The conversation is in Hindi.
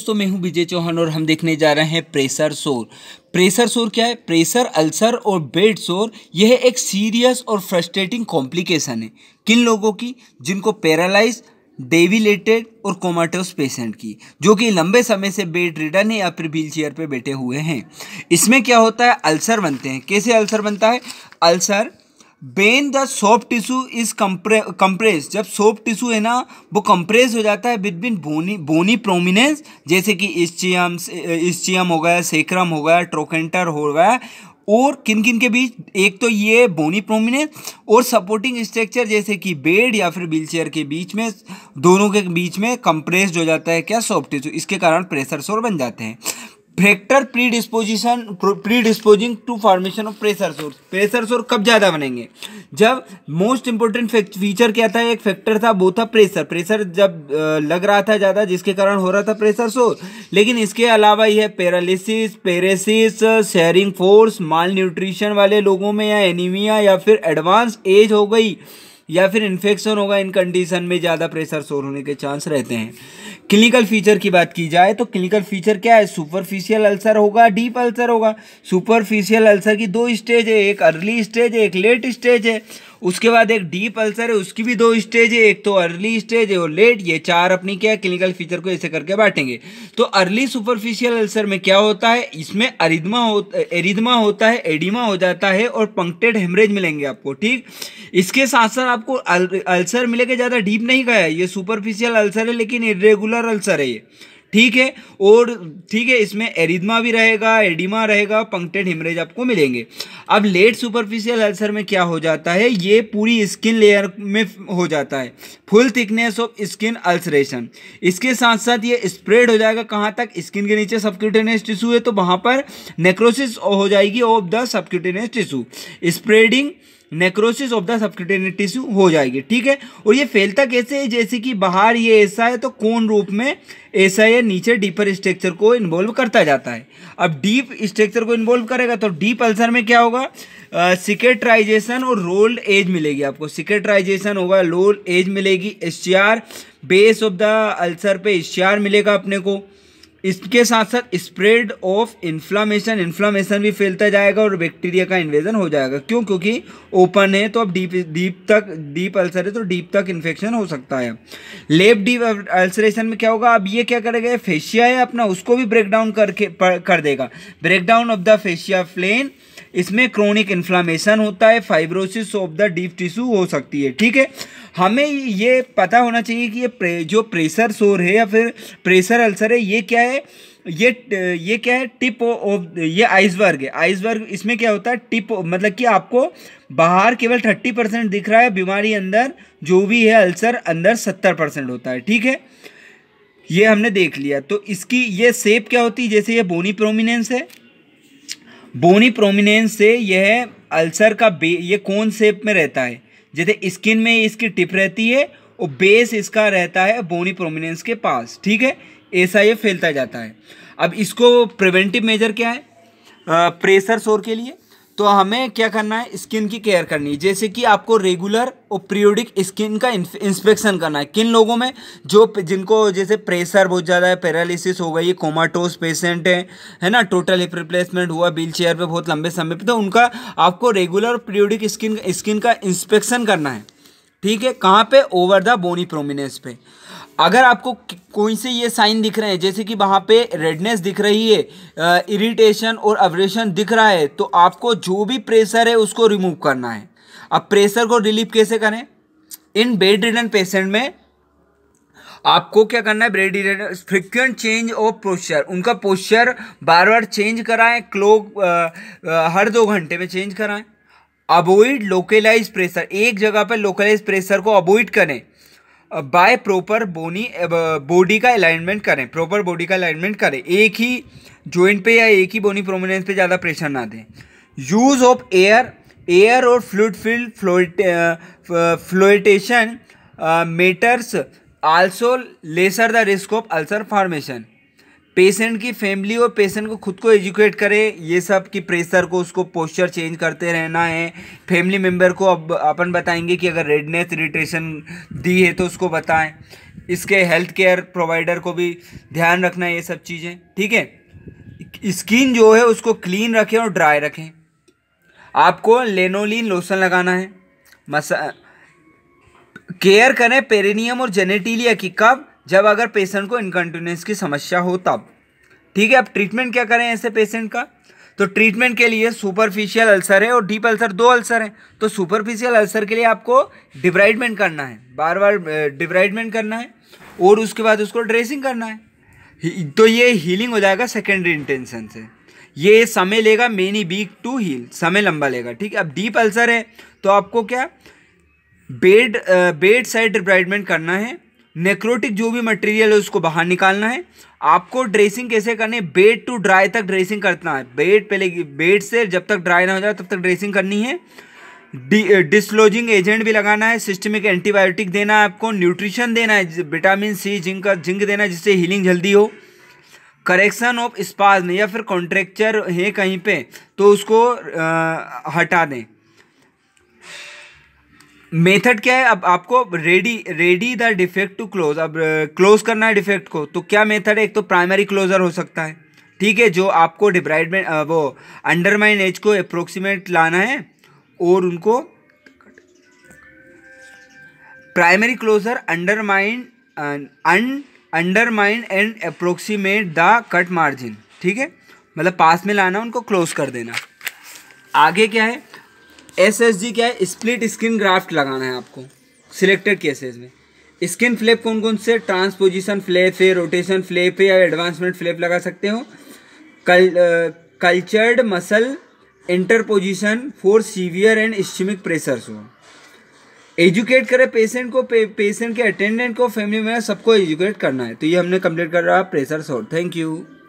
दोस्तों मैं हूं विजय चौहान और हम देखने जा रहे हैं प्रेशर सोर प्रेशर सोर क्या है प्रेशर अल्सर और बेड सोर यह एक सीरियस और फ्रस्ट्रेटिंग कॉम्प्लिकेशन है किन लोगों की जिनको पैरालाइज डेविलेटेड और कोमाटोस पेशेंट की जो कि लंबे समय से बेड रिडन है या फिर व्हील चेयर पर बैठे हुए हैं इसमें क्या होता है अल्सर बनते हैं कैसे अल्सर बनता है ulcer when the soft tissue is कंप्रे कंप्रेस जब सॉफ्ट टिश्यू है ना वो कंप्रेस हो जाता है बिटवीन बोनी बोनी प्रोमिनेंस जैसे कि इस्चियम इस्चियम हो गया सेक्रम हो गया ट्रोकेंटर हो गया और किन किन के बीच एक तो ये बोनी प्रोमिनेंस और सपोर्टिंग स्ट्रक्चर जैसे कि बेड या फिर चेयर के बीच में दोनों के बीच में कंप्रेस्ड हो जाता है क्या सॉफ्ट टिश्यू इसके कारण प्रेशर सोर बन जाते हैं factor predisposition predisposing to formation of pressure sores pressure sores कब ज़्यादा बनेंगे जब मोस्ट इंपॉर्टेंट फीचर क्या था एक फैक्टर था वो था प्रेशर प्रेशर जब लग रहा था ज़्यादा जिसके कारण हो रहा था प्रेशर सोर लेकिन इसके अलावा यह paralysis paresis shearing force malnutrition वाले लोगों में या एनीमिया या फिर एडवांस एज हो गई या फिर इन्फेक्शन होगा इन कंडीशन में ज़्यादा प्रेशर शोर होने के चांस रहते हैं क्लिनिकल फीचर की बात की जाए तो क्लिनिकल फीचर क्या है सुपरफिशियल अल्सर होगा डीप अल्सर होगा सुपरफिशियल अल्सर की दो स्टेज है एक अर्ली स्टेज है एक लेट स्टेज है उसके बाद एक डीप अल्सर है उसकी भी दो स्टेज है एक तो अर्ली स्टेज है और लेट ये चार अपनी क्या क्लिनिकल फीचर को ऐसे करके बांटेंगे तो अर्ली सुपरफिशियल अल्सर में क्या होता है इसमें अरिदमा हो एरिदमा होता है एडिमा हो जाता है और पंक्टेड हेमरेज मिलेंगे आपको ठीक इसके साथ साथ आपको अल्सर मिलेगा ज़्यादा डीप नहीं गया ये सुपरफिशियल अल्सर है लेकिन इरेगुलर अल्सर है ये ठीक है और ठीक है इसमें एरिदमा भी रहेगा एडिमा रहेगा पंक्टेड हिमरेज आपको मिलेंगे अब लेट सुपरफिशियल अल्सर में क्या हो जाता है ये पूरी स्किन लेयर में हो जाता है full thickness of skin ulceration इसके साथ साथ ये स्प्रेड हो जाएगा कहाँ तक स्किन के नीचे सबक्यूटेनियस टिश्यू है तो वहाँ पर नेक्रोसिस हो जाएगी of the subcutaneous tissue spreading necrosis of the subcutaneous tissue हो जाएगी ठीक है और ये फैलता कैसे है जैसे कि बाहर ये ऐसा है तो कौन रूप में ऐसा है नीचे डीपर स्ट्रक्चर को इन्वॉल्व करता जाता है अब डीप स्ट्रक्चर को इन्वॉल्व करेगा तो डीप अल्सर में क्या होगा सिकेट्राइजेशन और रोल्ड एज मिलेगी आपको सिकेट्राइजेशन होगा रोल्ड एज मिलेगी एस बेस ऑफ द अल्सर पे एस मिलेगा अपने को इसके साथ साथ स्प्रेड ऑफ इन्फ्लामेशन इन्फ्लामेशन भी फैलता जाएगा और बैक्टीरिया का इन्वेजन हो जाएगा क्यों क्योंकि ओपन है तो अब डीप डीप तक डीप अल्सर है तो डीप तक इन्फेक्शन हो सकता है लेप डीप अल्सरेशन में क्या होगा अब ये क्या करेगा फेशिया है अपना उसको भी ब्रेक डाउन करके कर देगा break down of the fascia plane इसमें क्रोनिक इन्फ्लामेशन होता है fibrosis of the deep tissue हो सकती है ठीक है हमें ये पता होना चाहिए कि ये प्रे, जो प्रेशर शोर है या फिर प्रेशर अल्सर है ये क्या है ये ये क्या है टिप ऑफ ये आइसबर्ग है आइसबर्ग इसमें क्या होता है टिप मतलब कि आपको बाहर केवल थर्टी परसेंट दिख रहा है बीमारी अंदर जो भी है अल्सर अंदर सत्तर परसेंट होता है ठीक है ये हमने देख लिया तो इसकी ये सेप क्या होती है जैसे ये बोनी प्रोमिनेंस है बोनी प्रोमिनेंस से यह अल्सर का बे ये कौन सेप में रहता है जैसे स्किन में इसकी टिप रहती है और बेस इसका रहता है बोनी प्रोमिनेंस के पास ठीक है ऐसा ये फैलता जाता है अब इसको प्रिवेंटिव मेजर क्या है प्रेशर शोर के लिए तो हमें क्या करना है स्किन की केयर करनी है जैसे कि आपको रेगुलर और पीरियोडिक स्किन का इंस्पेक्शन करना है किन लोगों में जो जिनको जैसे प्रेशर बहुत ज़्यादा है पैरालिसिस हो गई कोमाटोस पेशेंट है है ना टोटल हिप रिप्लेसमेंट हुआ व्हील चेयर पर बहुत लंबे समय पर तो उनका आपको रेगुलर पीरियोडिक स्किन स्किन का इंस्पेक्शन करना है ठीक है कहाँ पे ओवर द बोनी प्रोमिनेंस पे अगर आपको कोई से ये साइन दिख रहे हैं जैसे कि वहाँ पे रेडनेस दिख रही है इरिटेशन और अवरेशन दिख रहा है तो आपको जो भी प्रेशर है उसको रिमूव करना है अब प्रेशर को रिलीव कैसे करें इन बेड रिडन पेशेंट में आपको क्या करना है ब्रेड फ्रिक्वेंट चेंज ऑफ पोस्चर उनका पोस्चर बार बार चेंज कराएं क्लोक हर दो घंटे में चेंज कराएं अवॉइड लोकलाइज प्रेशर एक जगह पर लोकलाइज प्रेशर को अवॉइड करें बाय प्रॉपर बोनी बॉडी का अलाइनमेंट करें प्रॉपर बॉडी का अलाइनमेंट करें एक ही जॉइंट पे या एक ही बोनी प्रोमिनेंस पे ज़्यादा प्रेशर ना दें यूज़ ऑफ एयर एयर और fluid filled flotation mattresses also lesser the risk of ulcer formation patient की फैमिली और पेशेंट को खुद को एजुकेट करें ये सब कि प्रेशर को उसको पोस्चर चेंज करते रहना है फैमिली मेम्बर को अब अपन बताएंगे कि अगर रेडनेस इरीटेशन दी है तो उसको बताएं इसके हेल्थ केयर प्रोवाइडर को भी ध्यान रखना है ये सब चीज़ें ठीक है स्किन जो है उसको क्लीन रखें और ड्राई रखें आपको लेनोलिन लोशन लगाना है मसा केयर करें पेरेनियम और जेनेटिलिया की कब जब अगर पेशेंट को इनकन्टीन्यूस की समस्या हो तब ठीक है अब ट्रीटमेंट क्या करें ऐसे पेशेंट का तो ट्रीटमेंट के लिए सुपरफिशियल अल्सर है और डीप अल्सर दो अल्सर हैं तो सुपरफिशियल अल्सर के लिए आपको डिब्राइडमेंट करना है बार बार डिब्राइडमेंट करना है और उसके बाद उसको ड्रेसिंग करना है तो ये हीलिंग हो जाएगा सेकेंडरी इंटेंशन से ये समय लेगा मेनी वीक टू हील समय लंबा लेगा ठीक है अब डीप अल्सर है तो आपको क्या बेड बेड साइड डिब्राइडमेंट करना है नेक्रोटिक जो भी मटेरियल है उसको बाहर निकालना है आपको ड्रेसिंग कैसे करनी है बेड टू ड्राई तक ड्रेसिंग करना है बेड पहले बेड से जब तक ड्राई ना हो जाए तब तक ड्रेसिंग करनी है डिसलोजिंग एजेंट भी लगाना है सिस्टमिक एंटीबायोटिक देना है आपको न्यूट्रिशन देना है विटामिन सी जिंक का जिंक देना है जिससे हीलिंग जल्दी हो करेक्शन ऑफ स्पाज या फिर कॉन्ट्रेक्चर है कहीं पे तो उसको आ, हटा दें मेथड क्या है अब आपको ready ready the defect to close अब क्लोज करना है डिफेक्ट को तो क्या मेथड है एक तो प्राइमरी क्लोजर हो सकता है ठीक है जो आपको डिब्राइडमेंट वो अंडरमाइन एज को अप्रोक्सीमेट लाना है और उनको प्राइमरी क्लोजर अंडरमाइन अन undermine and approximate the cut margin ठीक है मतलब पास में लाना उनको क्लोज कर देना आगे क्या है एस एस जी क्या है स्प्लिट स्क्रीन ग्राफ्ट लगाना है आपको सिलेक्टेड केसेस में स्क्रीन फ्लिप कौन कौन से ट्रांसपोजिशन फ्लैप है रोटेशन फ्लैप है या एडवांसमेंट फ्लैप लगा सकते हो कल cultured muscle interposition for severe and ischemic pressures हो एजुकेट करें पेशेंट को पे, पेशेंट के अटेंडेंट को फैमिली में सबको एजुकेट करना है तो ये हमने कंप्लीट कर रहा प्रेशर हो थैंक यू